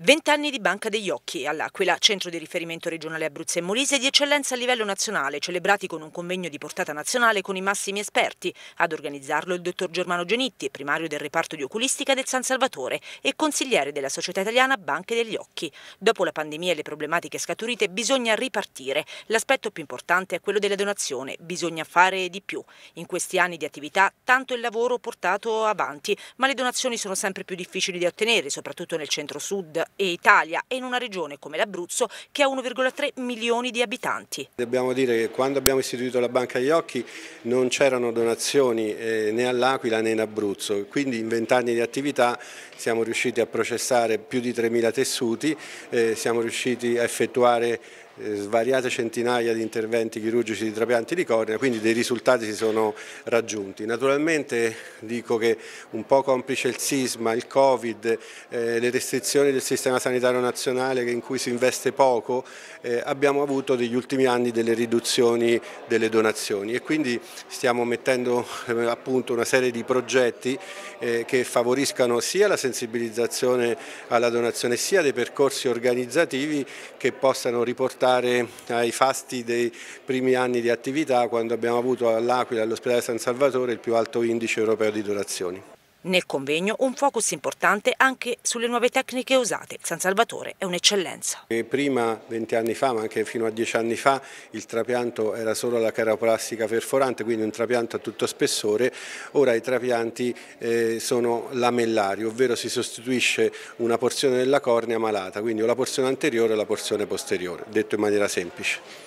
Vent'anni di Banca degli Occhi all'Aquila, centro di riferimento regionale Abruzzo e Molise di eccellenza a livello nazionale, celebrati con un convegno di portata nazionale con i massimi esperti. Ad organizzarlo il dottor Germano Genitti, primario del reparto di oculistica del San Salvatore e consigliere della società italiana Banche degli Occhi. Dopo la pandemia e le problematiche scaturite bisogna ripartire. L'aspetto più importante è quello della donazione, bisogna fare di più. In questi anni di attività tanto il lavoro portato avanti, ma le donazioni sono sempre più difficili da ottenere, soprattutto nel centro-sud e Italia e in una regione come l'Abruzzo che ha 1,3 milioni di abitanti. Dobbiamo dire che quando abbiamo istituito la Banca agli Occhi non c'erano donazioni eh, né all'Aquila né in Abruzzo, quindi in vent'anni di attività siamo riusciti a processare più di 3.000 tessuti, eh, siamo riusciti a effettuare eh, svariate centinaia di interventi chirurgici di trapianti di cornea, quindi dei risultati si sono raggiunti. Naturalmente dico che un po' complice il sisma, il Covid, eh, le restrizioni del sistema sanitario nazionale in cui si investe poco, eh, abbiamo avuto negli ultimi anni delle riduzioni delle donazioni e quindi stiamo mettendo eh, a punto una serie di progetti eh, che favoriscano sia la sensibilizzazione alla donazione sia dei percorsi organizzativi che possano riportare riportare ai fasti dei primi anni di attività quando abbiamo avuto all'Aquila e all'ospedale San Salvatore il più alto indice europeo di donazioni. Nel convegno un focus importante anche sulle nuove tecniche usate. San Salvatore è un'eccellenza. Eh, prima, 20 anni fa, ma anche fino a 10 anni fa, il trapianto era solo la caroplastica perforante, quindi un trapianto a tutto spessore. Ora i trapianti eh, sono lamellari, ovvero si sostituisce una porzione della cornea malata, quindi o la porzione anteriore o la porzione posteriore, detto in maniera semplice.